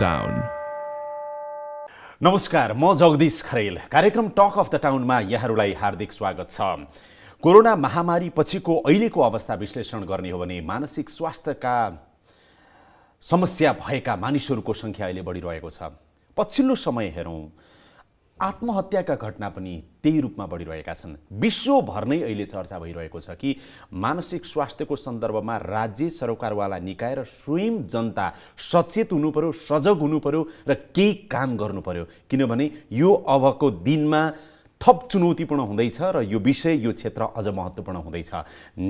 Town नमस्कार म जगदीश खरेल कार्यक्रम टक अफ द टाउनमा यहाँहरूलाई हार्दिक स्वागत छ कोरोना महामारी पछिको अहिलेको अवस्था विश्लेषण गर्ने हो भने मानसिक स्वास्थ्यका समस्या भएका मानिसहरूको सङ्ख्या अहिले बढिरहेको छ पछिल्लो समय हेरौँ आत्महत्याका घटना पनि त्यही रूपमा बढिरहेका छन् विश्वभर नै अहिले चर्चा भइरहेको छ कि मानसिक स्वास्थ्यको सन्दर्भमा राज्य सरकारवाला निकाय र स्वयं जनता सचेत हुनु पर्यो सजग हुनु पर्यो र केही काम गर्नु पर्यो किनभने यो अबको दिनमा थप चुनौतीपूर्ण हुँदैछ र यो विषय यो क्षेत्र अझ महत्त्वपूर्ण हुँदैछ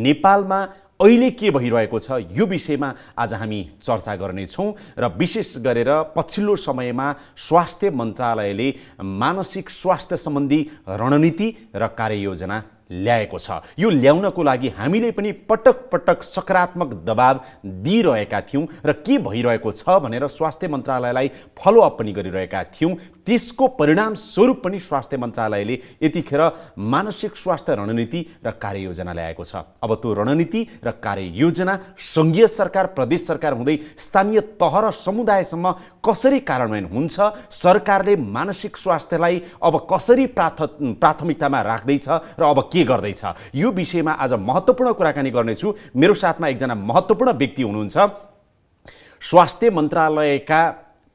नेपालमा अहिले के भइरहेको छ यो विषयमा आज हामी चर्चा गर्नेछौँ र विशेष गरेर पछिल्लो समयमा स्वास्थ्य मन्त्रालयले मानसिक स्वास्थ्य सम्बन्धी रणनीति र कार्ययोजना ल्याएको छ यो ल्याउनको लागि हामीले पनि पटक पटक सकारात्मक दबाब दिइरहेका थियौँ र के भइरहेको छ भनेर स्वास्थ्य मन्त्रालयलाई फलोअप पनि गरिरहेका थियौँ त्यसको स्वरूप पनि स्वास्थ्य मन्त्रालयले यतिखेर मानसिक स्वास्थ्य रणनीति र कार्ययोजना ल्याएको छ अब त्यो रणनीति र कार्ययोजना सङ्घीय सरकार प्रदेश सरकार हुँदै स्थानीय तह र समुदायसम्म कसरी कार्यान्वयन हुन्छ सरकारले मानसिक स्वास्थ्यलाई अब कसरी प्राथ प्राथमिकतामा राख्दैछ र अब के गर्दैछ यो विषयमा आज महत्त्वपूर्ण कुराकानी गर्नेछु मेरो साथमा एकजना महत्त्वपूर्ण व्यक्ति हुनुहुन्छ स्वास्थ्य मन्त्रालयका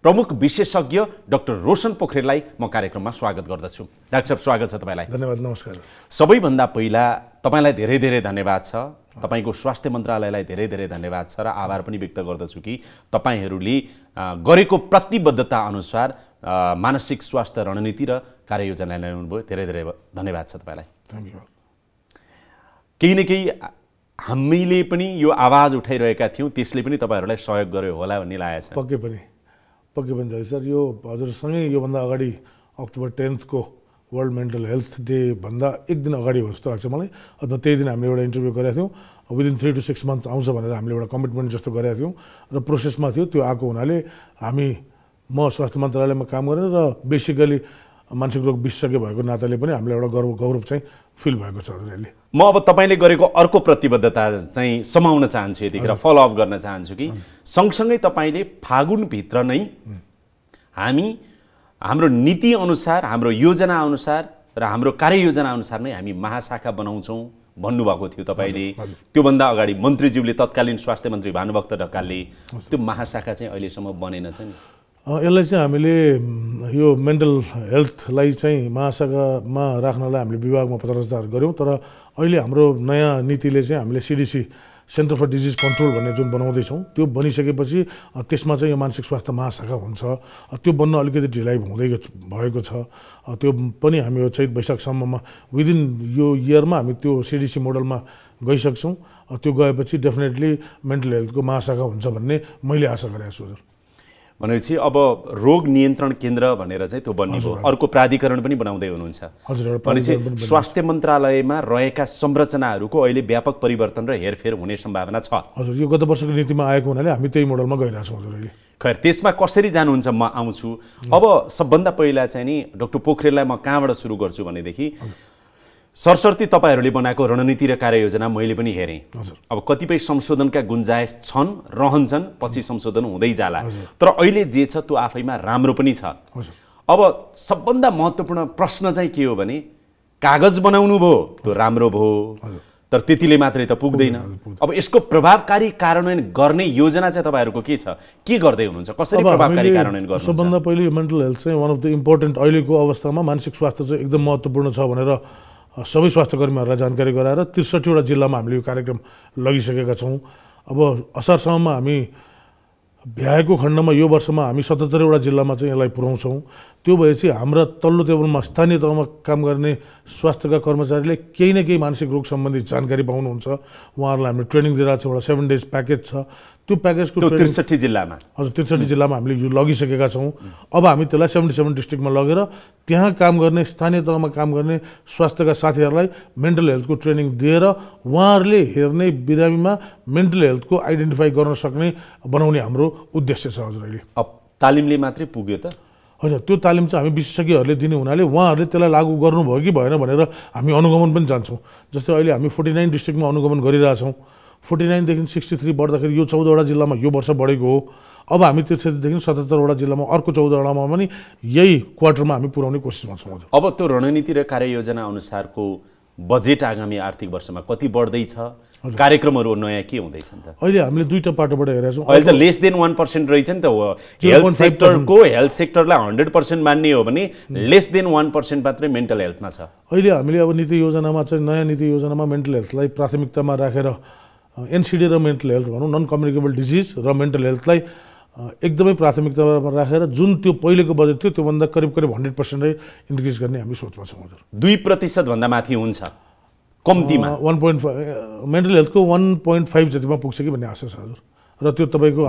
प्रमुख विशेषज्ञ डाक्टर रोशन पोखरेललाई म कार्यक्रममा स्वागत गर्दछु डाक्टर साहब स्वागत छ तपाईँलाई धन्यवाद नमस्कार सबैभन्दा पहिला तपाईँलाई धेरै धेरै धन्यवाद छ तपाईँको स्वास्थ्य मन्त्रालयलाई धेरै धेरै धन्यवाद छ र आभार पनि व्यक्त गर्दछु कि तपाईँहरूले गरेको प्रतिबद्धता अनुसार मानसिक स्वास्थ्य रणनीति र कार्ययोजना ल्याउनुभयो धेरै धेरै धन्यवाद छ तपाईँलाई धन्यवाद केही न केही हामीले पनि यो आवाज उठाइरहेका थियौँ त्यसले पनि तपाईँहरूलाई सहयोग गर्यो होला भन्ने लागेको छ पक्कै पनि पक्कै पनि जाने सर यो हजुरसँगै योभन्दा अगाडि अक्टोबर टेन्थको वर्ल्ड मेन्टल हेल्थ डे भन्दा एक दिन अगाडि हो जस्तो लाग्छ मलाई अथवा त्यही दिन हामीले एउटा इन्टरभ्यू गरेका थियौँ within three to six month आउँछ भनेर हामीले एउटा कमिटमेन्ट जस्तो गरेका थियौँ र प्रोसेसमा थियो त्यो आएको हुनाले हामी म स्वास्थ्य मन्त्रालयमा काम गरेँ र बेसिकली मानसिक रोग विशेषज्ञ भएको नाताले पनि हामीलाई एउटा गर्व गौरव चाहिँ फिल भएको छ हजुरहरूले म अब तपाईँले गरेको अर्को प्रतिबद्धता चाहिँ समाउन चाहन्छु यतिखेर फलोअप गर्न चाहन्छु कि सँगसँगै तपाईँले फागुनभित्र नै हामी हाम्रो नीति अनुसार हाम्रो योजना अनुसार र हाम्रो कार्ययोजना अनुसार नै हामी महाशाखा बनाउँछौँ भन्नुभएको थियो तपाईँले त्योभन्दा अगाडि मन्त्रीज्यूले तत्कालीन स्वास्थ्य मन्त्री भानुभक्त ढकालले त्यो महाशाखा चाहिँ अहिलेसम्म बनेन चाहिँ यसलाई चाहिँ हामीले यो मेन्टल हेल्थलाई चाहिँ महाशाखामा राख्नलाई हामीले विभागमा पत्रचार गऱ्यौँ तर अहिले हाम्रो नयाँ नीतिले चाहिँ हामीले CDC center for disease control भन्ने जुन बनाउँदैछौँ त्यो बनिसकेपछि त्यसमा चाहिँ यो मानसिक स्वास्थ्य महाशाखा हुन्छ त्यो बन्न अलिकति ढिलाइ हुँदै भएको छ त्यो पनि हामी यो चैत वैशाखसम्ममा विदिन यो इयरमा हामी त्यो सिडिसी मोडलमा गइसक्छौँ त्यो गएपछि डेफिनेटली मेन्टल हेल्थको महाशाखा हुन्छ भन्ने मैले आशा गरेको छु हजुर भनेपछि अब रोग नियन्त्रण केन्द्र भनेर चाहिँ त्यो बनिएको अर्को प्राधिकरण पनि बनाउँदै हुनुहुन्छ भनेपछि स्वास्थ्य मन्त्रालयमा रहेका संरचनाहरूको अहिले व्यापक परिवर्तन र हेरफेर हुने सम्भावना छ हजुर यो गत वर्षको नीतिमा आएको हुनाले हामी त्यही मोडलमा गइरहेको छौँ हजुर अहिले खैर त्यसमा कसरी जानुहुन्छ म आउँछु अब सबभन्दा पहिला चाहिँ नि डक्टर पोखरेललाई म कहाँबाट सुरु गर्छु भनेदेखि सरस्वती तपाईँहरूले बनाएको रणनीति र कार्ययोजना मैले पनि हेरेँ अब कतिपय संशोधनका गुन्जायस छन् रहन्छन् पछि संशोधन हुँदै जाला तर अहिले जे छ त्यो आफैमा राम्रो पनि छ अब सबभन्दा महत्त्वपूर्ण प्रश्न चाहिँ के हो भने कागज बनाउनु भयो त्यो राम्रो भयो तर त्यतिले मात्रै त पुग्दैन अब यसको प्रभावकारी कार्यान्वयन गर्ने योजना चाहिँ तपाईँहरूको के छ के गर्दै हुनुहुन्छ कसरी प्रभावकारी कार्यान्वयन गर्नु सबभन्दा पहिले यो मेन्टल हेल्थ चाहिँ वान अफ द इम्पोर्टेन्ट अहिलेको अवस्थामा मानसिक स्वास्थ्य चाहिँ एकदम महत्त्वपूर्ण छ भनेर सबै स्वास्थ्यकर्मीहरूलाई जानकारी गराएर त्रिसठीवटा जिल्लामा हामीले यो कार्यक्रम लगिसकेका छौँ अब असारसम्ममा हामी भ्याएको खण्डमा यो वर्षमा हामी सतहत्तरवटा जिल्लामा चाहिँ यसलाई पुऱ्याउँछौँ त्यो भएपछि हाम्रा तल्लो टेबलमा स्थानीय तहमा काम गर्ने स्वास्थ्यका कर्मचारीले केही न केही मानसिक रोग सम्बन्धी जानकारी पाउनुहुन्छ उहाँहरूलाई हामीले ट्रेनिङ दिइरहेको छौँ एउटा सेभेन डेज प्याकेज छ त्यो प्याकेजको त्रिसठी जिल्लामा हजुर त्रिसठी जिल्लामा हामीले यो लगिसकेका छौँ अब हामी त्यसलाई सेभेन्टी सेभेन डिस्ट्रिक्टमा लगेर त्यहाँ काम गर्ने स्थानीय तहमा काम गर्ने स्वास्थ्यका साथीहरूलाई मेन्टल हेल्थको ट्रेनिङ दिएर उहाँहरूले हेर्ने बिरामीमा मेन्टल हेल्थको आइडेन्टिफाई गर्न सक्ने बनाउने हाम्रो उद्देश्य छ हजुर अहिले अब तालिमले मात्रै पुग्यो त होइन त्यो तालिम चाहिँ हामी विशेषज्ञहरूले दिने हुनाले उहाँहरूले त्यसलाई लागू गर्नुभयो कि भएन भनेर हामी अनुगमन पनि जान्छौँ जस्तै अहिले हामी फोर्टी नाइन डिस्ट्रिक्टमा अनुगमन गरिरहेछौँ फोर्टी नाइनदेखि सिक्सटी थ्री बढ्दाखेरि यो चौधवटा जिल्लामा यो वर्ष बढेको हो अब हामी त्रिसठीदेखि सतहत्तरवटा जिल्लामा अर्को चौधवटामा पनि यही क्वार्टरमा हामी पुर्याउने कोसिसमा छौँ अब त्यो रणनीति र कार्ययोजना अनुसारको बजेट आगामी आर्थिक वर्षमा कति बढ्दैछ कार्यक्रमहरू नयाँ के हुँदैछन् त अहिले हामीले दुईवटा पाटोबाट हेरेका छौँ अहिले त लेस देन वान पर्सेन्ट रहेछ नि त हेल्थ सेक्टरको हेल्थ सेक्टरलाई हन्ड्रेड पर्सेन्ट मान्ने हो भने लेस देन वान पर्सेन्ट मात्रै मेन्टल हेल्थमा छ अहिले हामीले अब नीति योजनामा चाहिँ नयाँ नीति योजनामा मेन्टल हेल्थलाई प्राथमिकतामा राखेर एनसिडी र मेन्टल हेल्थ भनौँ नन कम्युनिकेबल डिजिज र मेन्टल हेल्थलाई एकदमै प्राथमिकतामा राखेर जुन त्यो पहिलेको बजेट थियो त्योभन्दा करिब करिब हन्ड्रेड पर्सेन्टै इन्क्रिज गर्ने हामी सोचमा छौँ हजुर दुई प्रतिशतभन्दा माथि हुन्छ कम्तीमा वान पोइन्ट फाइभ मेन्टल हेल्थको वान पोइन्ट फाइभ जतिमा पुग्छ कि भन्ने आशा छ हजुर र त्यो तपाईँको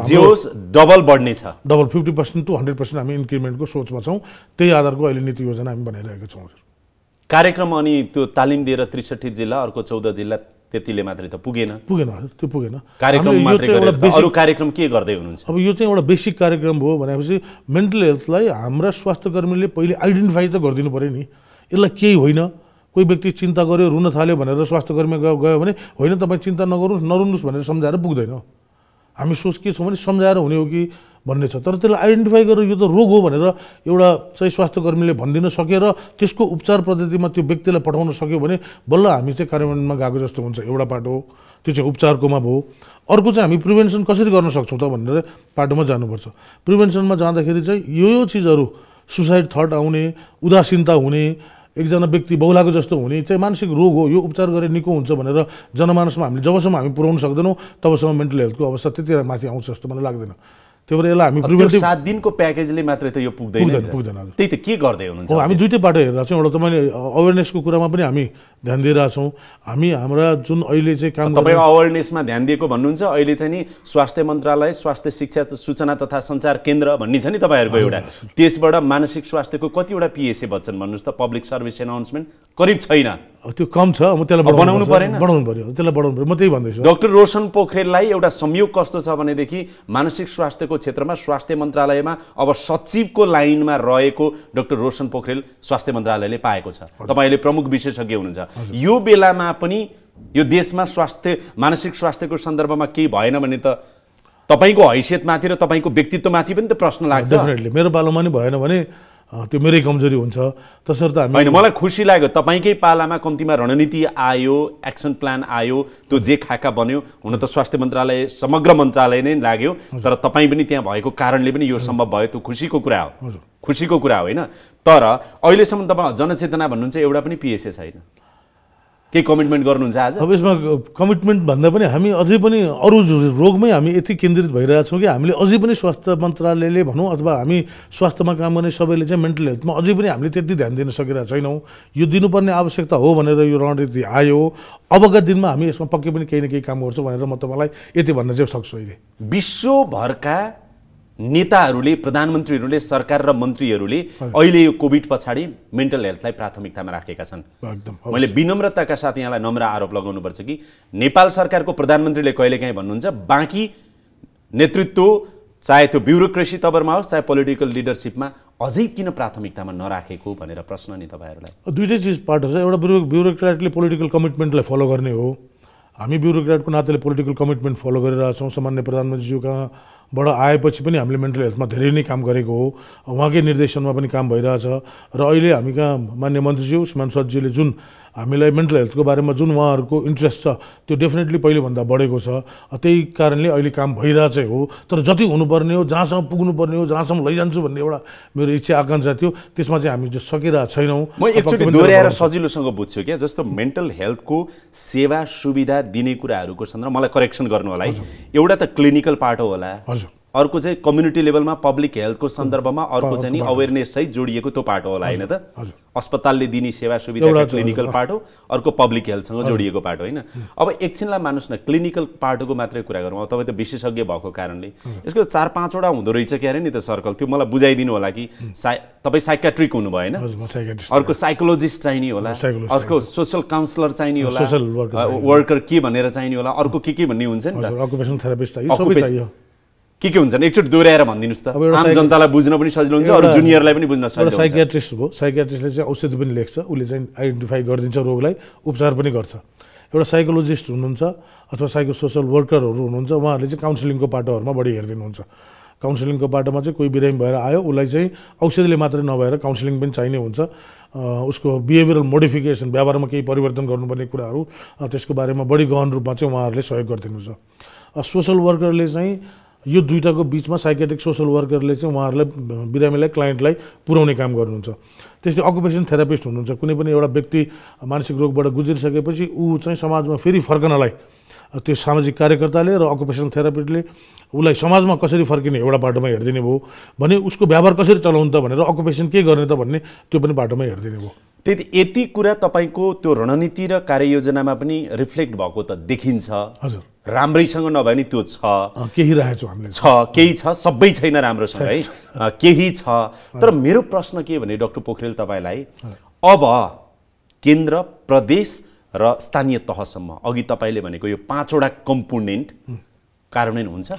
डबल बढ्ने छ double fifty percent to hundred percent हामी इन्क्रिमेन्टको सोचमा छौँ त्यही आधारको अहिले नीति योजना हामी बनाइरहेका छौँ हजुर कार्यक्रम अनि त्यो तालिम दिएर त्रिसठी जिल्ला अर्को चौध जिल्ला त्यतिले मात्रै त पुगेन पुगेन हजुर त्यो पुगेन कार्यक्रम कार्यक्रम के गर्दै हुनुहुन्छ अब यो चाहिँ एउटा बेसिक कार्यक्रम हो भनेपछि मेन्टल हेल्थलाई हाम्रा स्वास्थ्यकर्मीले पहिले आइडेन्टिफाई त गरिदिनु पऱ्यो नि यसलाई केही होइन कोही व्यक्ति चिन्ता गर्यो रुन थाल्यो भनेर स्वास्थ्यकर्मी गयो भने होइन तपाईँ चिन्ता नगर्नुहोस् नरुनुहोस् भनेर सम्झाएर पुग्दैन हामी सोच के छौँ भने सम्झाएर हुने हो कि भन्ने छ तर त्यसलाई आइडेन्टिफाई गरेर यो त रोग हो भनेर एउटा चाहिँ स्वास्थ्य कर्मीले भनिदिन सक्यो र त्यसको उपचार पद्धतिमा त्यो व्यक्तिलाई पठाउन सक्यो भने बल्ल हामी चाहिँ कार्यान्वयनमा गएको जस्तो हुन्छ एउटा पाटो त्यो चाहिँ उपचारकोमा भयो अर्को चाहिँ हामी प्रिभेन्सन कसरी गर्न सक्छौँ त भनेर पाटोमा जानुपर्छ प्रिभेन्सनमा जाँदाखेरि चाहिँ यो यो चिजहरू सुसाइड थट आउने उदासीनता हुने एकजना व्यक्ति बौलाको जस्तो हुने चाहिँ मानसिक रोग हो यो उपचार गरे निको हुन्छ भनेर जनमानसमा हामीले जबसम्म हामी पुर्याउन सक्दैनौँ तबसम्म मेन्टल हेल्थको अवस्था त्यति माथि आउँछ जस्तो मलाई लाग्दैन त्यो भएर यसलाई हामी प्रिभेन्टिभ सात दिनको प्याकेजले मात्रै त यो पुग्दैन पुग्दैन त्यही त के गर्दै हुनुहुन्छ हो हामी दुइटै बाटो हेरेर छौँ एउटा तपाईँले अवेरनेसको कुरामा पनि हामी ध्यान दिइरहेछौँ हामी हाम्रा जुन अहिले चाहिँ काम तपाईँ अवेरनेसमा ध्यान दिएको भन्नुहुन्छ अहिले चाहिँ नि स्वास्थ्य मन्त्रालय स्वास्थ्य शिक्षा सूचना तथा सञ्चार केन्द्र भन्ने छ नि तपाईँहरूको एउटा त्यसबाट मानसिक स्वास्थ्यको कतिवटा पिएसए बच्चन भन्नुहोस् त पब्लिक सर्भिस एनाउन्समेन्ट करिब छैन त्यो कम छ म त्यसलाई बनाउनु पऱ्यो बढाउनु पऱ्यो त्यसलाई बढाउनु पऱ्यो म त्यही भन्दैछु डाक्टर रोशन पोखरेललाई एउटा संयोग कस्तो छ भनेदेखि मानसिक स्वास्थ्यको क्षेत्रमा स्वास्थ्य मन्त्रालयमा अब सचिवको लाइनमा रहेको डाक्टर रोशन पोखरेल स्वास्थ्य मन्त्रालयले पाएको छ तपाईँले प्रमुख विशेषज्ञ हुनुहुन्छ यो बेलामा पनि यो देशमा स्वास्थ्य मानसिक स्वास्थ्यको सन्दर्भमा केही भएन भने त तपाईँको हैसियतमाथि र तपाईँको व्यक्तित्वमाथि पनि त प्रश्न लाग्छ मेरो पालोमा नि भएन भने त्यो मेरै कमजोरी हुन्छ तसर्थ हामी होइन मलाई खुसी लाग्यो तपाईँकै पालामा कम्तीमा रणनीति आयो एक्सन प्लान आयो त्यो जे खाका बन्यो हुन त स्वास्थ्य मन्त्रालय समग्र मन्त्रालय नै लाग्यो तर तपाईँ पनि त्यहाँ भएको कारणले पनि यो सम्भव भयो त्यो खुसीको कुरा हो खुसीको कुरा हो होइन तर अहिलेसम्म तपाईँ जनचेतना भन्नुहुन्छ एउटा पनि पिएसए छैन केही कमिटमेन्ट गर्नुहुन्छ आज अब यसमा कमिटमेन्ट भन्दा पनि हामी अझै पनि अरू रोगमै हामी यति केन्द्रित भइरहेछौँ कि हामीले अझै पनि स्वास्थ्य मन्त्रालयले भनौँ अथवा हामी स्वास्थ्यमा काम गर्ने सबैले चाहिँ मेन्टल हेल्थमा अझै पनि हामीले त्यति ध्यान दिन सकिरहेको छैनौँ यो दिनुपर्ने आवश्यकता हो भनेर यो रणनीति आयो अबका दिनमा हामी यसमा पक्कै पनि केही न केही काम गर्छौँ भनेर म तपाईँलाई यति भन्न चाहिँ सक्छु अहिले विश्वभरका नेताहरूले प्रधानमन्त्रीहरूले सरकार र मन्त्रीहरूले अहिले यो कोभिड पछाडि मेन्टल हेल्थलाई प्राथमिकतामा राखेका छन् मैले विनम्रताका साथ यहाँलाई नम्र आरोप लगाउनुपर्छ कि नेपाल सरकारको प्रधानमन्त्रीले कहिलेकाहीँ भन्नुहुन्छ बाँकी नेतृत्व चाहे त्यो ब्युरोक्रेसी तबरमा होस् चाहे पोलिटिकल लिडरसिपमा अझै किन प्राथमिकतामा नराखेको भनेर प्रश्न नि तपाईँहरूलाई दुइटै चिज पार्ट छ एउटा ब्युरोक्राटले पोलिटिकल कमिटमेन्टलाई फलो गर्ने हो हामी ब्युरोक्राटको नाताले पोलिटिकल कमिटमेन्ट फलो गरिरहेछौँ सामान्य प्रधानमन्त्रीज्यू कहाँबाट आएपछि पनि हामीले मेन्टल हेल्थमा धेरै नै काम गरेको हो उहाँकै निर्देशनमा पनि काम भइरहेछ र अहिले हामी कहाँ मान्य मन्त्रीज्यू श्रीमान सचिवले जुन हामीलाई मेन्टल हेल्थको बारेमा जुन उहाँहरूको इन्ट्रेस्ट छ त्यो डेफिनेटली पहिलेभन्दा बढेको छ त्यही कारणले अहिले काम चाहिँ हो तर जति हुनुपर्ने हो जहाँसम्म पुग्नुपर्ने हो जहाँसम्म लैजान्छु भन्ने एउटा मेरो इच्छा आकाङ्क्षा थियो त्यसमा चाहिँ हामी सकिरहेको छैनौँ म एकचोटि दोहोऱ्याएर सजिलोसँग बुझ्छु क्या जस्तो मेन्टल हेल्थको सेवा सुविधा दिने कुराहरूको सन्दर्भ मलाई करेक्सन गर्नु होला है एउटा त क्लिनिकल पार्ट हो होला हजुर अर्को चाहिँ कम्युनिटी लेभलमा पब्लिक हेल्थको सन्दर्भमा अर्को चाहिँ नि अवेरनेस चाहिँ जोडिएको त्यो पार्ट होला होइन त अस्पतालले दिने सेवा सुविधा क्लिनिकल पार्ट हो अर्को पब्लिक हेल्थसँग जोडिएको पार्ट होइन अब एकछिनलाई मान्नुहोस् न क्लिनिकल पार्टको मात्रै कुरा गरौँ तपाईँ त विशेषज्ञ भएको कारणले यसको चार पाँचवटा हुँदो रहेछ क्यारे नि त सर्कल त्यो मलाई बुझाइदिनु होला कि साइ तपाईँ साइकेट्रिक हुनुभयो होइन अर्को साइकोलोजिस्ट चाहिने होला अर्को सोसियल काउन्सलर चाहिने होला वर्कर के भनेर चाहिने होला अर्को के के भन्ने हुन्छ नि के के हुन्छन् एकचोटि दोहोऱ्याएर भनिदिनुहोस् त आम जनतालाई बुझ्न पनि सजिलो हुन्छ अरू जुनियरलाई पनि बुझ्न सजिलो साइकेट्रिस्ट भयो साइकेट्रिस्टले चाहिँ औषधि पनि लेख्छ उसले चाहिँ आइडेन्टिफाई गरिदिन्छ रोगलाई उपचार पनि गर्छ एउटा साइकोलोजिस्ट हुनुहुन्छ अथवा साइको सोसल वर्करहरू हुनुहुन्छ उहाँहरूले चाहिँ काउन्सिलिङको पाटोहरूमा बढी हेरिदिनुहुन्छ काउन्सिलिङको बाटोमा चाहिँ कोही बिरामी भएर आयो उसलाई चाहिँ औषधिले मात्रै नभएर काउन्सिलिङ पनि चाहिने हुन्छ उसको बिहेभियरल मोडिफिकेसन व्यवहारमा केही परिवर्तन गर्नुपर्ने कुराहरू त्यसको बारेमा बढी गहन रूपमा चाहिँ उहाँहरूले सहयोग गरिदिनुहुन्छ सोसल वर्करले चाहिँ यो दुइटाको बिचमा साइकेट्रिक सोसल वर्करले चाहिँ उहाँहरूलाई बिरामीलाई क्लाइन्टलाई पुर्याउने काम गर्नुहुन्छ त्यस्तै अकुपेसन थेरापिस्ट हुनुहुन्छ कुनै पनि एउटा व्यक्ति मानसिक रोगबाट गुज्रिसकेपछि ऊ चाहिँ समाजमा फेरि फर्कनलाई त्यो सामाजिक कार्यकर्ताले र अकुपेसनल थेरापिस्टले उसलाई समाजमा कसरी फर्किने एउटा बाटोमा हेरिदिने भयो भने उसको व्यवहार कसरी चलाउनु त भनेर अकुपेसन के गर्ने त भन्ने त्यो पनि बाटोमा हेरिदिने भयो त्यति यति कुरा तपाईँको त्यो रणनीति र कार्ययोजनामा पनि रिफ्लेक्ट भएको त देखिन्छ हजुर राम्रैसँग नभए नि त्यो छ केही राखेको हामीले छ केही छ सबै छैन राम्रो छ है केही छ तर मेरो प्रश्न के भने डक्टर पोखरेल तपाईँलाई अब केन्द्र प्रदेश र स्थानीय तहसम्म अघि तपाईँले भनेको यो पाँचवटा कम्पोनेन्ट कार्यान्वयन हुन्छ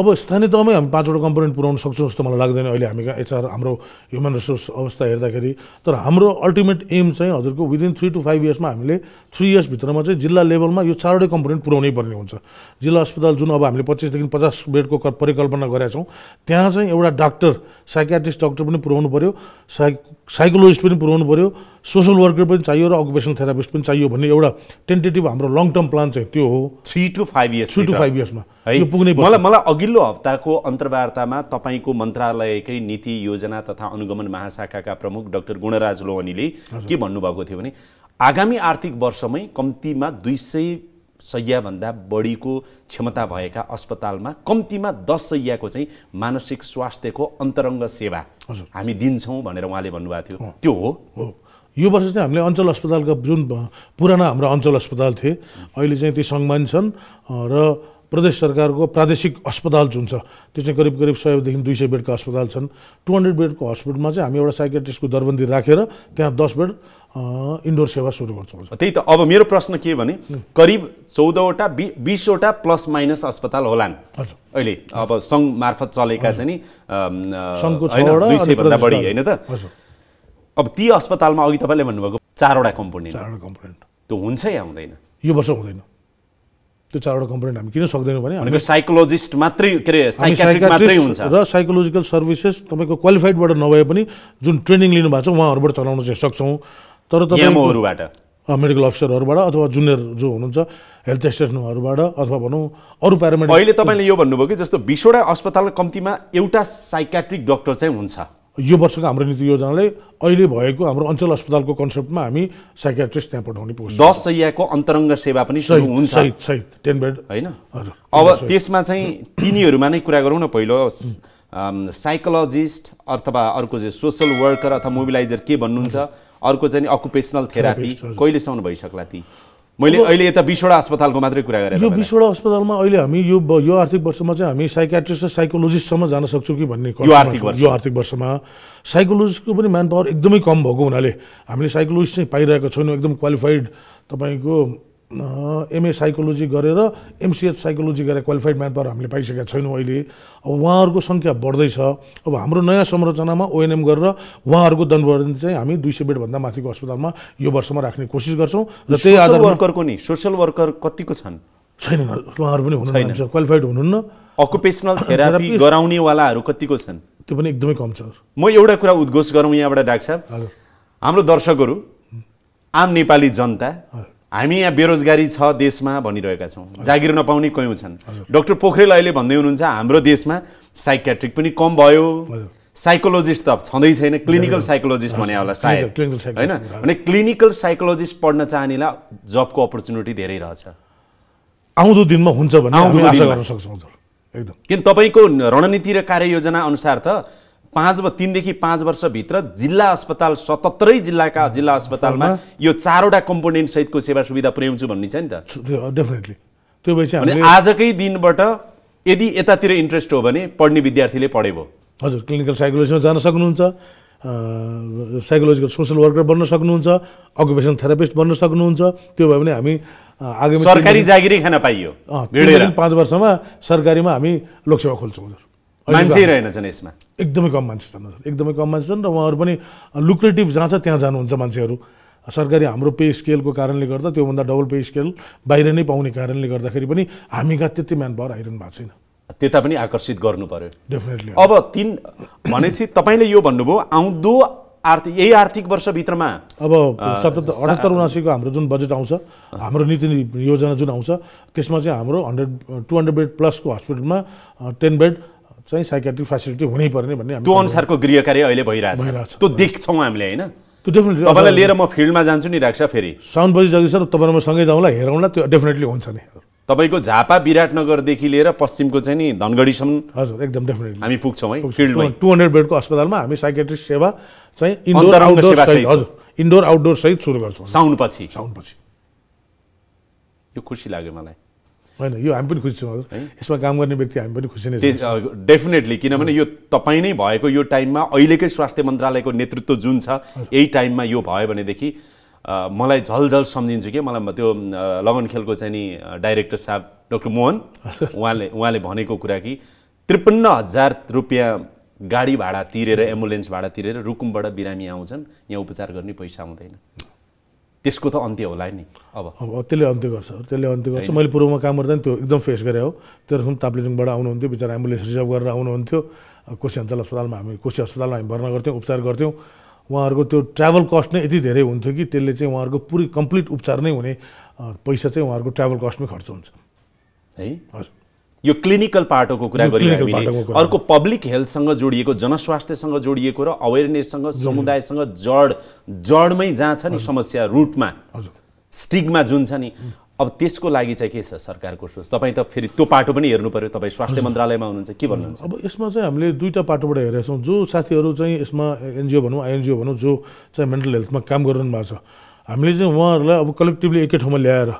अब स्थानीय तहमै हामी पाँचवटा कम्पोनेन्ट पुऱ्याउन सक्छौँ जस्तो मलाई लाग्दैन अहिले हामी एचआर हाम्रो ह्युमन रिसोर्स अवस्था हेर्दाखेरि तर हाम्रो अल्टिमेट एम चाहिँ हजुरको विदिन थ्री टु फाइभ इयर्समा हामीले थ्री इयर्सभित्रमा चाहिँ जिल्ला लेभलमा यो चारवटै कम्पोनेन्ट पुऱ्याउनै पर्ने हुन्छ जिल्ला अस्पताल जुन अब हामीले पच्चिसदेखि पचास बेडको परिकल्पना गरेका छौँ त्यहाँ चाहिँ एउटा डाक्टर साइकियाट्रिस्ट डक्टर पनि पुऱ्याउनु पऱ्यो साइ साइकोलोजिस्ट पनि पुऱ्याउनु पऱ्यो सोसल वर्कर पनि चाहियो र अकुपेसनल थेरापिस्ट पनि चाहियो भन्ने एउटा टेन्टेटिभ हाम्रो लङ टर्म प्लान चाहिँ त्यो हो three to five years three to five इयर्समा यो पुग्ने मलाई मलाई अघिल्लो हप्ताको अन्तर्वार्तामा तपाईँको मन्त्रालयकै नीति योजना तथा अनुगमन महाशाखाका प्रमुख डाक्टर गुणराज लोहनीले के भन्नुभएको थियो भने आगामी आर्थिक वर्षमै कम्तीमा दुई सय सयभन्दा बढीको क्षमता भएका अस्पतालमा कम्तीमा दस सयको चाहिँ मानसिक स्वास्थ्यको अन्तरङ्ग सेवा हामी दिन्छौँ भनेर उहाँले भन्नुभएको थियो त्यो हो यो वर्ष चाहिँ हामीले अञ्चल अस्पतालका जुन पुराना हाम्रो अञ्चल अस्पताल थिए अहिले चाहिँ ती सङ्गमान छन् र प्रदेश सरकारको प्रादेशिक अस्पताल जुन छ त्यो चाहिँ करिब करिब सयदेखि दुई सय बेडको अस्पताल छन् टु हन्ड्रेड बेडको हस्पिटलमा चाहिँ हामी एउटा साइकेट्रिस्टको दरबन्दी राखेर त्यहाँ दस बेड इन्डोर सेवा सुरु गर्छौँ त्यही त अब मेरो प्रश्न के भने करिब चौधवटा बि बिसवटा प्लस माइनस अस्पताल होला अहिले अब सङ्घ मार्फत चलेका चाहिँ नि सङ्घको छ बढी होइन त अब ती अस्पतालमा अघि तपाईँले भन्नुभएको चारवटा कम्पोनेन्ट चारवटा कम्पोनेन्ट त्यो हुन्छ या हुँदैन यो वर्ष हुँदैन त्यो चारवटा कम्पोनेन्ट हामी किन सक्दैनौँ भने हामी साइकोलोजिस्ट मात्रै के अरे मात्रै हुन्छ र साइकोलोजिकल सर्भिसेस तपाईँको क्वालिफाइडबाट नभए पनि जुन ट्रेनिङ लिनुभएको छ उहाँहरूबाट चलाउन चाहिँ सक्छौँ तर तपाईँहरूबाट मेडिकल अफिसरहरूबाट अथवा जुनियर जो हुनुहुन्छ हेल्थ स्टेसनहरूबाट अथवा भनौँ अरू प्यारामेडिक अहिले तपाईँले यो भन्नुभयो कि जस्तो बिसवटा अस्पताल कम्तीमा एउटा साइकाट्रिक डक्टर चाहिँ हुन्छ यो वर्षको हाम्रो नीति योजनाले अहिले भएको हाम्रो अञ्चल अस्पतालको कन्सेप्टमा हामी साइकेट्रिस्ट त्यहाँ पठाउने पुग्छ दस सयको अन्तरङ्ग सेवा पनि सुरु हुन्छ सहित सहित टेन बेड होइन अब त्यसमा चाहिँ तिनीहरूमा नै कुरा गरौँ न पहिलो साइकोलोजिस्ट अथवा अर्को चाहिँ सोसल वर्कर अथवा मोबिलाइजर के भन्नुहुन्छ अर्को चाहिँ अकुपेसनल थेरापी कहिलेसम्म भइसक्ला ती मैले अहिले यता बिसवटा अस्पतालको मात्रै कुरा गरेँ यो बिसवटा अस्पतालमा अहिले हामी यो यो आर्थिक वर्षमा चाहिँ हामी साइकाट्रिस्ट र साइकोलोजिस्टसम्म जान सक्छौँ कि भन्ने यो आर्थिक यो आर्थिक वर्षमा साइकोलोजिस्टको पनि म्यान पावर एकदमै कम भएको हुनाले हामीले साइकोलोजिस्ट चाहिँ पाइरहेको छैनौँ एकदम क्वालिफाइड तपाईँको एमए साइकोलोजी गरेर एमसिएच साइकोलोजी गरेर क्वालिफाइड म्यान पावर हामीले पाइसकेका छैनौँ अहिले अब उहाँहरूको सङ्ख्या बढ्दैछ अब हाम्रो नयाँ संरचनामा ओएनएम गरेर उहाँहरूको दनवर्धन चाहिँ हामी दुई सय बेडभन्दा माथिको अस्पतालमा यो वर्षमा राख्ने कोसिस गर्छौँ र त्यही आधार वर्करको नि सोसियल वर्कर कतिको छन् छैन उहाँहरू पनि हुनुहुन्छ क्वालिफाइड हुनुहुन्न अकुपेसनल थेरापी गराउनेवालाहरू कतिको छन् त्यो पनि एकदमै कम छ म एउटा कुरा उद्घोष गरौँ यहाँबाट डाक्टर साहब हाम्रो दर्शकहरू आम नेपाली जनता हामी यहाँ बेरोजगारी छ देशमा भनिरहेका छौँ जागिर नपाउने कयौँ छन् डक्टर पोखरेल अहिले भन्दै हुनुहुन्छ हाम्रो देशमा साइकेट्रिक पनि कम भयो साइकोलोजिस्ट त छँदै छैन क्लिनिकल साइकोलोजिस्ट भने होला सायद होइन भने क्लिनिकल साइकोलोजिस्ट पढ्न चाहनेलाई जबको अपर्च्युनिटी धेरै रहेछ आउँदो दिनमा हुन्छ भने आउँदो गर्न सक्छौँ एकदम किन तपाईँको रणनीति र कार्ययोजना अनुसार त पाँच तिनदेखि पाँच वर्षभित्र जिल्ला अस्पताल सतहत्तरै जिल्लाका जिल्ला अस्पतालमा यो चारवटा कम्पोनेन्ट सहितको सेवा सुविधा पुर्याउँछु भन्ने छ नि त डेफिनेटली त्यो भएपछि आजकै दिनबाट यदि यतातिर इन्ट्रेस्ट हो भने पढ्ने विद्यार्थीले पढे भयो हजुर क्लिनिकल साइकोलोजीमा जान सक्नुहुन्छ साइकोलोजिकल सोसियल वर्कर बन्न सक्नुहुन्छ अकुपेसनल थेरापिस्ट बन्न सक्नुहुन्छ त्यो भयो भने हामी आगामी सरकारी जागिरै खान पाइयो पाँच वर्षमा सरकारीमा हामी लोकसेवा खोल्छौँ मान्छे यसमा एकदमै कम मान्छे छन् एकदमै कम मान्छे छन् र उहाँहरू पनि लुक्रेटिभ जहाँ छ त्यहाँ जानुहुन्छ मान्छेहरू सरकारी हाम्रो पे स्केलको कारणले गर्दा त्योभन्दा डबल पे स्केल बाहिर नै पाउने कारणले गर्दाखेरि पनि हामी कहाँ त्यति म्यान पावर आइरहनु भएको छैन त्यता पनि आकर्षित गर्नु पर्यो डेफिनेटली अब तिन भनेपछि तपाईँले यो भन्नुभयो आउँदो आर्थिक यही आर्थिक वर्षभित्रमा अब सतहत्तर अठहत्तर उनासीको हाम्रो जुन बजेट आउँछ हाम्रो नीति योजना जुन आउँछ त्यसमा चाहिँ हाम्रो हन्ड्रेड टु हन्ड्रेड बेड प्लसको हस्पिटलमा टेन बेड चाहिँ साइकेट्रिक फेसिलिटी हुनैपर्ने भन्ने त्यो अनुसारको गृह कार्य अहिले छ त्यो देख्छौँ हामीले होइन त्यो डेफिनेटली तपाईँलाई लिएर म फिल्डमा जान्छु नि राख्छ फेरि साउन बजी जगदीश सर तपाईँ म सँगै जाउँला हेरौँला त्यो डेफिनेटली हुन्छ नि तपाईँको झापा विराटनगरदेखि लिएर पश्चिमको चाहिँ नि धनगढीसम्म हजुर एकदम डेफिनेटली हामी पुग्छौँ है फिल्डमा टु हन्ड्रेड बेडको अस्पतालमा हामी साइकेट्रिक सेवा चाहिँ इन्डोर आउटडोर सहित हजुर इन्डोर आउटडोर सहित सुरु गर्छौँ साउन्ड पछि साउन्ड पछि यो खुसी लाग्यो मलाई होइन यो हामी पनि खुसी छौँ हजुर यसमा काम गर्ने व्यक्ति हामी पनि खुसी नै छौँ डेफिनेटली किनभने यो तपाईँ नै भएको यो टाइममा अहिलेकै स्वास्थ्य मन्त्रालयको नेतृत्व जुन छ यही टाइममा यो भयो भनेदेखि मलाई झलझल सम्झिन्छु कि मलाई त्यो लगन खेलको चाहिँ नि डाइरेक्टर साहब डक्टर मोहन उहाँले उहाँले भनेको कुरा कि त्रिपन्न हजार रुपियाँ गाडी भाडा तिरेर एम्बुलेन्स भाडा तिरेर रुकुमबाट बिरामी आउँछन् यहाँ उपचार गर्ने पैसा आउँदैन त्यसको त अन्त्य होला नि अब अब त्यसले अन्त्य गर्छ त्यसले अन्त्य गर्छ मैले पूर्वमा काम गर्दा त्यो एकदम फेस गरेँ हो त्यसमा ताप्लेजुङबाट आउनुहुन्थ्यो बिचरा एम्बुलेन्स रिजर्भ गरेर आउनुहुन्थ्यो कोसी अञ्चल अस्पतालमा हामी कोसी अस्पतालमा हामी भर्ना गर्थ्यौँ उपचार गर्थ्यौँ उहाँहरूको त्यो ट्राभल कस्ट नै यति धेरै हुन्थ्यो कि त्यसले चाहिँ उहाँहरूको पुरै कम्प्लिट उपचार नै हुने पैसा चाहिँ उहाँहरूको ट्राभल कस्टमै खर्च हुन्छ है हजुर यो क्लिनिकल पार्टको कुरा गरिरहेको हामीले अर्को पब्लिक हेल्थसँग जोडिएको जनस्वास्थ्यसँग जोडिएको र अवेरनेससँग समुदायसँग जड जडमै जहाँ छ नि समस्या रुटमा स्टिगमा जुन छ नि अब त्यसको लागि चाहिँ के छ सरकारको सोच तपाईँ त फेरि त्यो पाटो पनि हेर्नु पऱ्यो तपाईँ स्वास्थ्य मन्त्रालयमा हुनुहुन्छ के भन्नुहुन्छ अब यसमा चाहिँ हामीले दुईवटा पाटोबाट हेरेका छौँ जो साथीहरू चाहिँ यसमा एनजिओ भनौँ आइएनजिओ भनौँ जो चाहिँ मेन्टल हेल्थमा काम गरिरहनु भएको छ हामीले चाहिँ उहाँहरूलाई अब कलेक्टिभली एकै ठाउँमा ल्याएर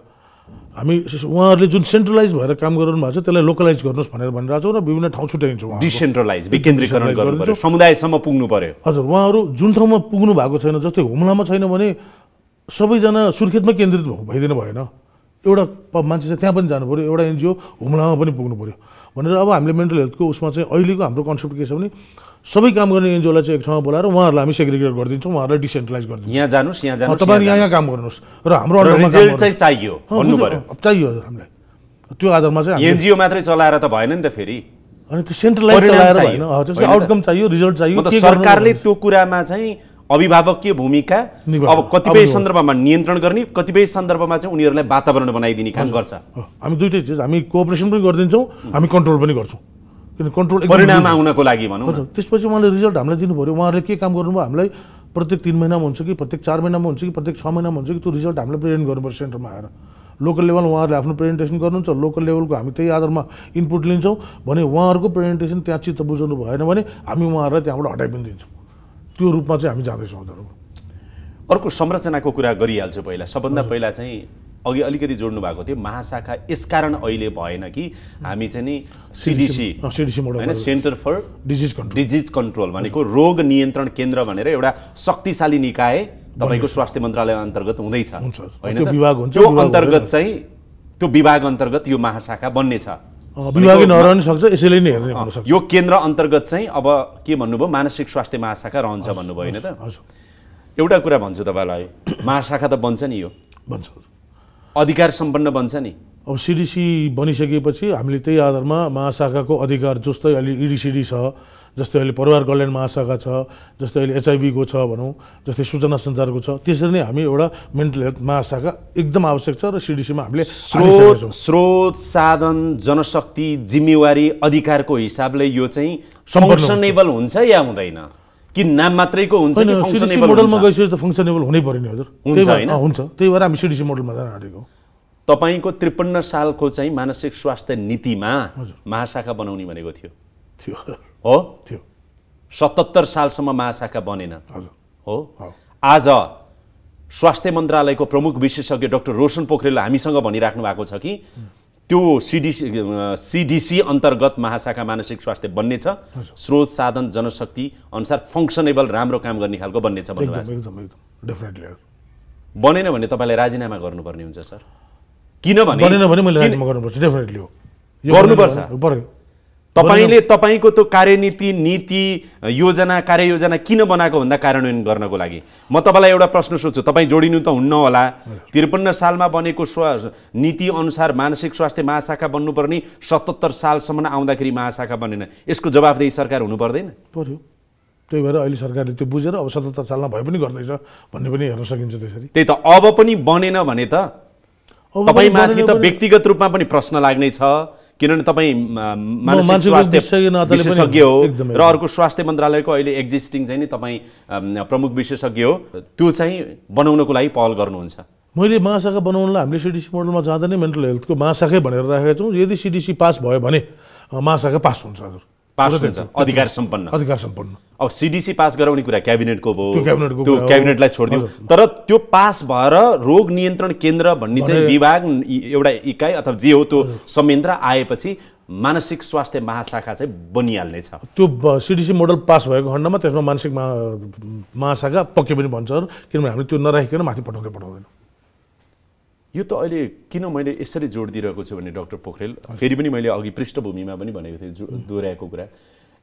हामी उहाँहरूले जुन सेन्ट्रलाइज भएर काम गराउनु भएको छ त्यसलाई लोकलाइज गर्नुहोस् भनेर भनिरहेको छौँ र विभिन्न ठाउँ छुट्याइन्छौँ डिसेन्ट्रलाइज विकेन्द्रीकरण गर्नु समुदायसम्म पुग्नु पऱ्यो हजुर उहाँहरू जुन ठाउँमा पुग्नु भएको छैन जस्तै हुम्लामा छैन भने सबैजना सुर्खेतमा केन्द्रित भइदिनु भएन एउटा मान्छे चाहिँ त्यहाँ पनि जानु पऱ्यो एउटा एनजिओ हुम्लामा पनि पुग्नु पऱ्यो भनेर अब हामीले मेन्टल हेल्थको उसमा चाहिँ अहिलेको हाम्रो कन्सेप्ट के छ भने सबै काम गर्ने एनजिओलाई चाहिँ एक ठाउँमा बोलाएर उहाँहरूलाई हामी सेग्रिगेट गरिदिन्छौँ उहाँहरूलाई डिसेन्ट्रलाइज गरिदिन्छौँ यहाँ जानुहोस् यहाँ जानुहोस् तपाईँ यहाँ यहाँ काम गर्नुहोस् र हाम्रो चाहिँ चाहियो भन्नु पऱ्यो चाहियो हामीलाई त्यो आधारमा चाहिँ एनजिओ मात्रै चलाएर त भएन नि त फेरि अनि त्यो सेन्ट्रलाइज चलाएर भएन आउटकम चाहियो रिजल्ट चाहियो सरकारले त्यो कुरामा चाहिँ अभिभावकीय भूमिका अब कतिपय सन्दर्भमा नियन्त्रण गर्ने कतिपय सन्दर्भमा चाहिँ उनीहरूलाई वातावरण बनाइदिने काम गर्छ हामी दुइटै चिज हामी कोअपरेसन पनि गरिदिन्छौँ हामी कन्ट्रोल पनि गर्छौँ कन्ट्रोल परिणाम आउनको लागि भनौँ त्यसपछि उहाँले रिजल्ट हामीलाई दिनु पऱ्यो उहाँहरूले के काम गर्नुभयो हामीलाई प्रत्येक तिन महिनामा हुन्छ कि प्रत्येक चार महिनामा हुन्छ कि प्रत्येक छ महिनामा हुन्छ कि त्यो रिजल्ट हामीलाई प्रेजेन्ट गर्नुपर्छ सेन्टरमा आएर लोकल लेभलमा उहाँहरूले आफ्नो प्रेजेन्टेसन गर्नुहुन्छ लोकल लेभलको हामी त्यही आधारमा इनपुट लिन्छौँ भने उहाँहरूको प्रेजेन्टेसन त्यहाँ चित्त बुझाउनु भएन भने हामी उहाँहरूलाई त्यहाँबाट हटाइ पनि दिन्छौँ त्यो रूपमा चाहिँ हामी जाँदैछौँ उनीहरूको अर्को संरचनाको कुरा गरिहाल्छु पहिला सबभन्दा पहिला चाहिँ अघि अलिकति जोड्नु भएको थियो महाशाखा यसकारण अहिले भएन कि हामी चाहिँ नि सिडिसी होइन center for disease control disease control भनेको रोग नियन्त्रण केन्द्र भनेर एउटा शक्तिशाली निकाय तपाईँको स्वास्थ्य मन्त्रालय अन्तर्गत हुँदैछ होइन त्यो अन्तर्गत चाहिँ त्यो विभाग अन्तर्गत यो महाशाखा बन्नेछ छ सक्छ यसैले नै हेर्ने यो केन्द्र अन्तर्गत चाहिँ अब के भन्नुभयो मानसिक स्वास्थ्य महाशाखा रहन्छ भन्नुभयो होइन त एउटा कुरा भन्छु तपाईँलाई महाशाखा त बन्छ नि यो बन्छ अधिकार सम्पन्न बन्छ नि अब सिडिसी बनिसकेपछि हामीले त्यही आधारमा महाशाखाको अधिकार जस्तै अहिले इडिसिडी e छ जस्तै अहिले परिवार कल्याण महाशाखा छ जस्तै अहिले एचआइभीको छ भनौँ जस्तै सूचना सञ्चारको छ त्यसरी नै हामी एउटा मेन्टल हेल्थ महाशाखा एकदम आवश्यक छ र सिडिसीमा हामीले स्रोत स्रोत साधन जनशक्ति जिम्मेवारी अधिकारको हिसाबले यो चाहिँ सम्पर्सनेबल हुन्छ या हुँदैन कि नाम मात्रैको हुन्छ सिडिसी मोडलमा गइसकेपछि त फङ्सनेबल हुनै पर्यो नि हजुर हुन्छ हुन्छ त्यही भएर हामी सिडिसी मोडलमा जान आँटेको तपाईँको त्रिपन्न सालको चाहिँ मानसिक स्वास्थ्य नीतिमा महाशाखा बनाउने भनेको थियो थियो हो थियो सतहत्तर सालसम्म महाशाखा बनेन हो आज स्वास्थ्य मन्त्रालयको प्रमुख विशेषज्ञ डक्टर रोशन पोखरेलले हामीसँग भनिराख्नु भएको छ कि त्यो सिडिसी सिडिसी अन्तर्गत महाशाखा मानसिक स्वास्थ्य बन्ने स्रोत साधन जनशक्ति अनुसार फङ्सनेबल राम्रो काम गर्ने खालको बन्ने डेफिनेटली बनेन भने तपाईँलाई राजीनामा गर्नुपर्ने हुन्छ सर किनभने गर्नुपर्छ तपाईँले तपाईँको त्यो कार्यनीति नीति योजना कार्ययोजना किन बनाएको भन्दा कार्यान्वयन गर्नको लागि म तपाईँलाई एउटा प्रश्न सोध्छु तपाईँ जोडिनु त हुन्न होला त्रिपन्न सालमा बनेको स्व नीति अनुसार मानसिक स्वास्थ्य महाशाखा बन्नुपर्ने सतहत्तर सालसम्म आउँदाखेरि महाशाखा बनेन यसको जवाबदेही सरकार हुनु पर्दैन पऱ्यो त्यही भएर अहिले सरकारले त्यो बुझेर अब सतहत्तर सालमा भए पनि गर्दैछ भन्ने पनि हेर्न सकिन्छ त्यसरी त्यही त अब पनि बनेन भने त तपाईँमाथि त व्यक्तिगत रूपमा पनि प्रश्न लाग्ने छ किनभने तपाईँ विशेषज्ञ हो र अर्को स्वास्थ्य मन्त्रालयको अहिले एक्जिस्टिङ चाहिँ नि तपाईँ प्रमुख विशेषज्ञ हो त्यो चाहिँ बनाउनको लागि पहल गर्नुहुन्छ मैले महाशाखा बनाउनलाई हामीले सिडिसी मोडलमा जाँदा नै मेन्टल हेल्थको महाशाखै भनेर राखेका छौँ यदि सिडिसी पास भयो भने महाशाखा पास हुन्छ हजुर पास हुन्छ अधिकार सम्पन्न अधिकार सम्पन्न अब सिडिसी पास गराउने कुरा क्याबिनेटको भयो त्यो क्याबिनेटलाई छोडिदियो तर त्यो पास भएर रोग नियन्त्रण केन्द्र भन्ने चाहिँ विभाग एउटा इकाइ अथवा जे हो त्यो संयन्त्र आएपछि मानसिक स्वास्थ्य महाशाखा चाहिँ बनिहाल्ने छ त्यो सिडिसी मोडल पास भएको खण्डमा त्यसमा मानसिक महाशाखा पक्कै पनि भन्छ किनभने हामीले त्यो नराखिकन माथि पठाउँदै पठाउँदैन यो त अहिले किन मैले यसरी जोड दिइरहेको छु भने डक्टर पोखरेल फेरि पनि मैले अघि पृष्ठभूमिमा पनि भनेको थिएँ जो दोहोऱ्याएको कुरा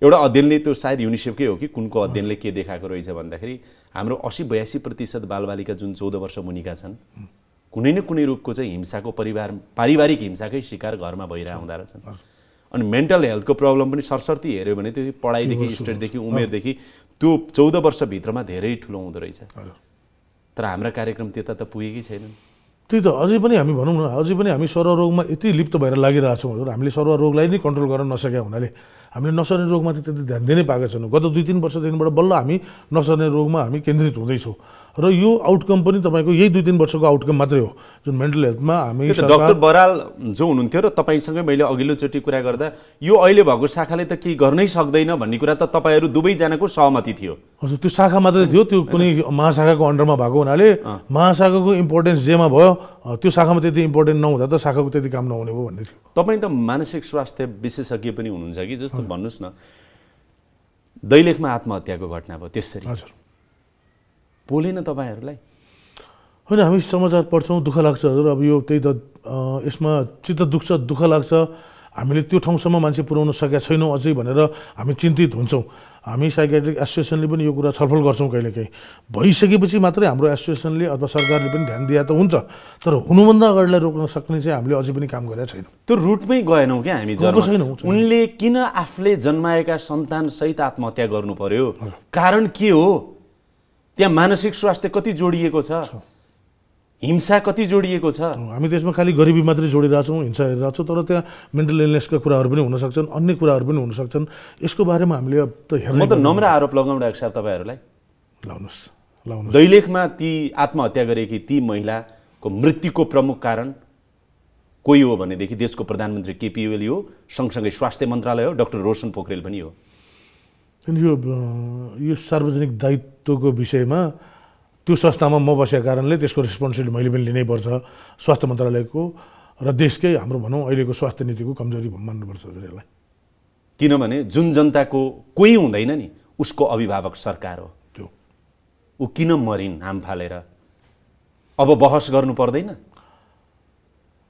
एउटा अध्ययनले त्यो सायद युनिसेफकै हो कि कुनको अध्ययनले के देखाएको रहेछ भन्दाखेरि हाम्रो असी बयासी प्रतिशत बालबालिका जुन चौध वर्ष मुनिका छन् कुनै न कुनै रूपको चाहिँ हिंसाको परिवार पारिवारिक हिंसाकै शिकार घरमा भइरह हुँदो रहेछन् अनि मेन्टल हेल्थको प्रब्लम पनि सरस्वती हेऱ्यो भने त्यो पढाइदेखि स्टेटदेखि उमेरदेखि त्यो चौध वर्षभित्रमा धेरै ठुलो हुँदो रहेछ तर हाम्रा कार्यक्रम त्यता त पुगेकै छैनन् त्यही त अझै पनि हामी भनौँ न अझै पनि हामी सर्वरोगमा यति लिप्त भएर लागिरहेछौँ हजुर हामीले सर्वरोगलाई नै कन्ट्रोल गर्न नसकेका हुनाले हामीले नसर्ने रोगमा त्यति ध्यान दिनै पाएका छैनौँ गत दुई तिन वर्षदेखिबाट बल्ल हामी नसर्ने रोगमा हामी केन्द्रित हुँदैछौँ र यो आउटकम पनि तपाईँको यही दुई तिन वर्षको आउटकम मात्रै हो जुन मेन्टल हेल्थमा हामी डक्टर बराल जो हुनुहुन्थ्यो र तपाईँसँगै मैले अघिल्लोचोटि कुरा गर्दा यो अहिले भएको शाखाले त केही गर्नै सक्दैन भन्ने कुरा त तपाईँहरू दुवैजनाको सहमति थियो हजुर त्यो शाखा मात्रै थियो त्यो कुनै महाशाखाको अन्डरमा भएको हुनाले महाशाखाको इम्पोर्टेन्स जेमा भयो त्यो शाखामा त्यति इम्पोर्टेन्ट नहुँदा त शाखाको त्यति काम नहुने भयो भन्ने थियो तपाईँ त मानसिक स्वास्थ्य विशेषज्ञ पनि हुनुहुन्छ कि जस्तो भन्नुहोस् न दैलेखमा आत्महत्याको घटना भयो त्यसरी हजुर बोलेन तपाईँहरूलाई होइन हामी समाचार पढ्छौँ दुःख लाग्छ हजुर अब यो त्यही त यसमा चित्त दुख्छ दुःख लाग्छ हामीले त्यो ठाउँसम्म मान्छे पुर्याउन सकेका छैनौँ अझै भनेर हामी चिन्तित हुन्छौँ हामी साइकेट्रिक एसोसिएसनले पनि यो कुरा छलफल गर्छौँ कहिलेकाहीँ भइसकेपछि मात्रै हाम्रो एसोसिएसनले अथवा सरकारले पनि ध्यान दिए त हुन्छ तर हुनुभन्दा अगाडिलाई रोक्न सक्ने चाहिँ हामीले अझै पनि काम गरेका छैनौँ त्यो रुटमै गएनौँ क्या हामी छैनौँ उनले किन आफूले जन्माएका सन्तानसहित आत्महत्या गर्नु पर्यो कारण के हो त्यहाँ मानसिक स्वास्थ्य कति जोडिएको छ हिंसा कति जोडिएको छ हामी देशमा खालि गरिबी मात्रै जोडिरहेछौँ हिंसा हेरिरहेछौँ तर त्यहाँ मेन्टल इलनेसका कुराहरू पनि हुनसक्छन् अन्य कुराहरू पनि हुनसक्छन् यसको बारेमा हामीले अब त हेर्नु त नम्र आरोप लगाउनु रहेको छ तपाईँहरूलाई लाउनुहोस् लाउनु दैलेखमा ती आत्महत्या गरेकी ती महिलाको मृत्युको प्रमुख कारण कोही हो भनेदेखि देशको प्रधानमन्त्री केपी ओली हो सँगसँगै स्वास्थ्य मन्त्रालय हो डाक्टर रोशन पोखरेल पनि हो त्यहाँदेखि यो यो सार्वजनिक दायित्वको विषयमा त्यो संस्थामा म बसेको कारणले त्यसको रेस्पोन्सिबिलिटी मैले पनि लिनैपर्छ स्वास्थ्य मन्त्रालयको र देशकै हाम्रो भनौँ अहिलेको स्वास्थ्य नीतिको कमजोरी मान्नुपर्छ हजुर यसलाई किनभने जुन जनताको कोही हुँदैन नि उसको अभिभावक सरकार हो त्यो ऊ किन मरिन् हाम फालेर अब बहस गर्नु पर्दैन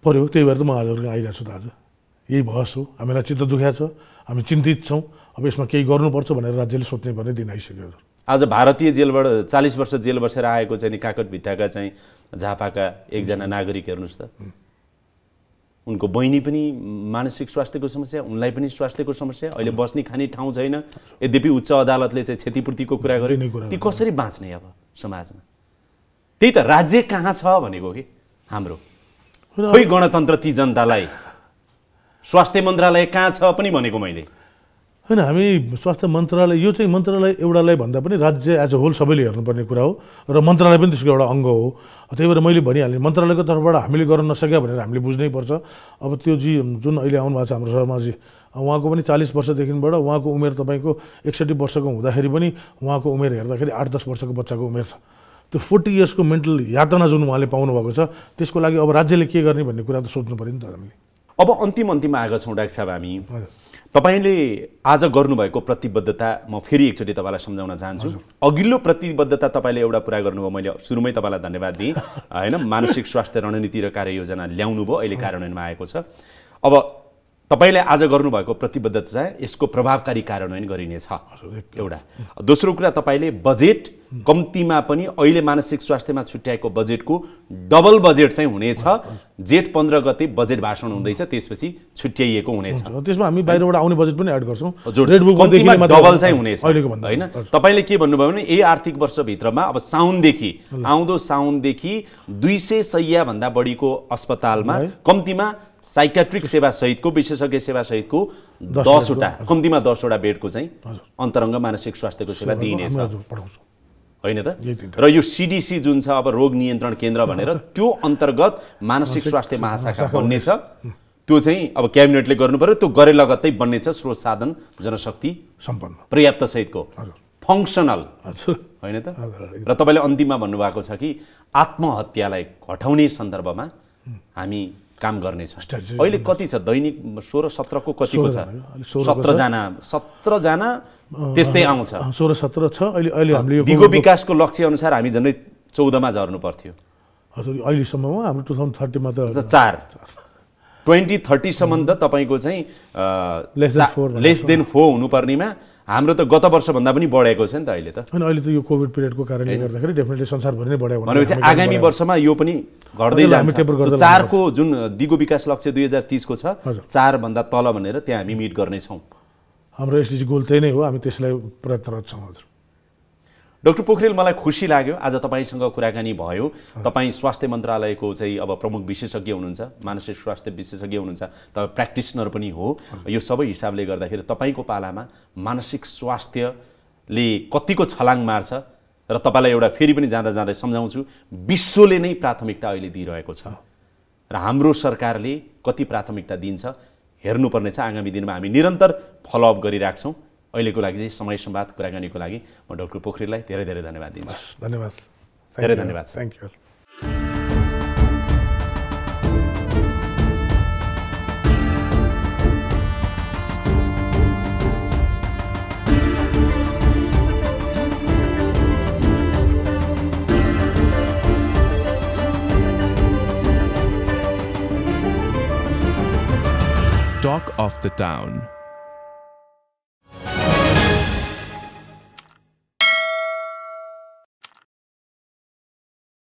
पऱ्यो त्यही भएर त म हजुर आइरहेको छु त आज यही बहस हो हामीलाई चित्त दुख्या छ हामी चिन्तित छौँ अब यसमा केही गर्नुपर्छ भनेर राज्यले सोच्ने भने दिन आइसक्यो आज भारतीय जेलबाट चालिस वर्ष जेल बसेर आएको चाहिँ काकट भिट्टाका चाहिँ झापाका एकजना नागरिक हेर्नुहोस् त उनको बहिनी पनि मानसिक स्वास्थ्यको समस्या उनलाई पनि स्वास्थ्यको समस्या अहिले बस्ने खाने ठाउँ छैन यद्यपि उच्च अदालतले चाहिँ क्षतिपूर्तिको कुरा गर्यो ती कसरी बाँच्ने अब समाजमा त्यही त राज्य कहाँ छ भनेको कि हाम्रो खोइ गणतन्त्र ती जनतालाई स्वास्थ्य मन्त्रालय कहाँ छ पनि भनेको मैले होइन हामी स्वास्थ्य मन्त्रालय यो चाहिँ मन्त्रालय एउटालाई भन्दा पनि राज्य एज अ होल सबैले हेर्नुपर्ने कुरा हो र मन्त्रालय पनि त्यसको एउटा अङ्ग हो त्यही भएर मैले भनिहालेँ मन्त्रालयको तर्फबाट हामीले गर्न नसक्यो भनेर हामीले बुझ्नै पर्छ अब त्यो जी जुन अहिले आउनुभएको छ हाम्रो शर्माजी उहाँको पनि चालिस वर्षदेखिबाट उहाँको उमेर तपाईँको एकसठी वर्षको हुँदाखेरि पनि उहाँको उमेर हेर्दाखेरि आठ दस वर्षको बच्चाको उमेर छ त्यो फोर्टी इयर्सको मेन्टल यातना जुन उहाँले पाउनुभएको छ त्यसको लागि अब राज्यले के गर्ने भन्ने कुरा त सोध्नु पऱ्यो नि त हामीले अब अन्तिम अन्तिममा आएका छौँ डाक्टर साहब हामी तपाईँले आज गर्नुभएको प्रतिबद्धता म फेरि एकचोटि तपाईँलाई सम्झाउन चाहन्छु अघिल्लो प्रतिबद्धता तपाईँले एउटा पुरा गर्नुभयो मैले सुरुमै तपाईँलाई धन्यवाद दिएँ होइन मानसिक स्वास्थ्य रणनीति र कार्ययोजना ल्याउनु भयो अहिले कार्यान्वयनमा आएको छ अब तपाईँले आज गर्नुभएको प्रतिबद्धता चाहिँ यसको प्रभावकारी कार्यान्वयन गरिनेछ एउटा दोस्रो कुरा तपाईँले बजेट कम्तीमा पनि अहिले मानसिक स्वास्थ्यमा छुट्याएको बजेटको डबल बजेट चाहिँ हुनेछ जेठ पन्ध्र गते बजेट भाषण हुँदैछ त्यसपछि छुट्याइएको हुनेछ त्यसमा हामी बाहिरबाट आउने बजेट पनि एड गर्छौँ डबल चाहिँ हुनेछ होइन तपाईँले के भन्नुभयो भने यही आर्थिक वर्षभित्रमा अब साउनदेखि आउँदो साउनदेखि दुई सय सयभन्दा बढीको अस्पतालमा कम्तीमा साइकेट्रिक सेवा सहितको विशेषज्ञ सेवा सहितको दसवटा कम्तीमा दसवटा बेडको चाहिँ अन्तरङ्ग मानसिक स्वास्थ्यको सेवा दिइनेछ होइन त र यो सिडिसी जुन छ अब रोग नियन्त्रण केन्द्र भनेर त्यो अन्तर्गत मानसिक स्वास्थ्य महाशाखा बन्नेछ त्यो चाहिँ अब क्याबिनेटले गर्नु पऱ्यो त्यो गरे लगत्तै बन्नेछ स्रोत साधन जनशक्ति सम्पन्न पर्याप्त सहितको फङ्सनल होइन त र तपाईँले अन्तिममा भन्नुभएको छ कि आत्महत्यालाई घटाउने सन्दर्भमा हामी काम गर्नेछ अहिले कति छ दैनिक सोह्र सत्रको कतिको छ सत्रजना सत्रजना त्यस्तै आउँछ सोह्र सत्र छ अहिले अहिले हामीले दिगो विकासको लक्ष्य अनुसार हामी झन्डै चौधमा झर्नु पर्थ्यो हजुर अहिलेसम्ममा हाम्रो टु थाउजन्ड थर्टीमा त चार ट्वेन्टी थर्टीसम्म त तपाईँको चाहिँ लेस देन फोर हुनुपर्नेमा हाम्रो त गत वर्षभन्दा पनि बढेको छ नि त अहिले त होइन अहिले त यो कोभिड पिरियडको कारणले गर्दाखेरि डेफिनेटली संसारभरि नै बढ्यो भनेपछि आगामी वर्षमा यो पनि घट्दै जान्छ चारको जुन दिगो विकास लक्ष्य दुई हजार तिसको छ चारभन्दा तल भनेर त्यहाँ हामी मिट गर्नेछौँ हाम्रो एसडिसी गोल त्यही नै हो हामी त्यसलाई प्रयत्नरत छौँ हजुर डक्टर पोखरेल मलाई खुसी लाग्यो आज तपाईँसँग कुराकानी भयो तपाईँ स्वास्थ्य मन्त्रालयको चाहिँ अब प्रमुख विशेषज्ञ हुनुहुन्छ मानसिक स्वास्थ्य विशेषज्ञ हुनुहुन्छ तपाईँ प्र्याक्टिसनर पनि हो यो सबै हिसाबले गर्दाखेरि तपाईँको पालामा मानसिक स्वास्थ्यले कतिको छलाङ मार्छ र तपाईँलाई एउटा फेरि पनि जाँदा जाँदै सम्झाउँछु विश्वले नै प्राथमिकता अहिले दिइरहेको छ र हाम्रो सरकारले कति प्राथमिकता दिन्छ हेर्नुपर्नेछ आगामी दिनमा हामी निरन्तर फलोअप गरिरहेको अहिलेको लागि चाहिँ समय सम्वाद कुराकानीको लागि म डक्टर पोखरेललाई धेरै धेरै धन्यवाद दिन्छु धन्यवाद धेरै धन्यवाद thank you Talk of the Town.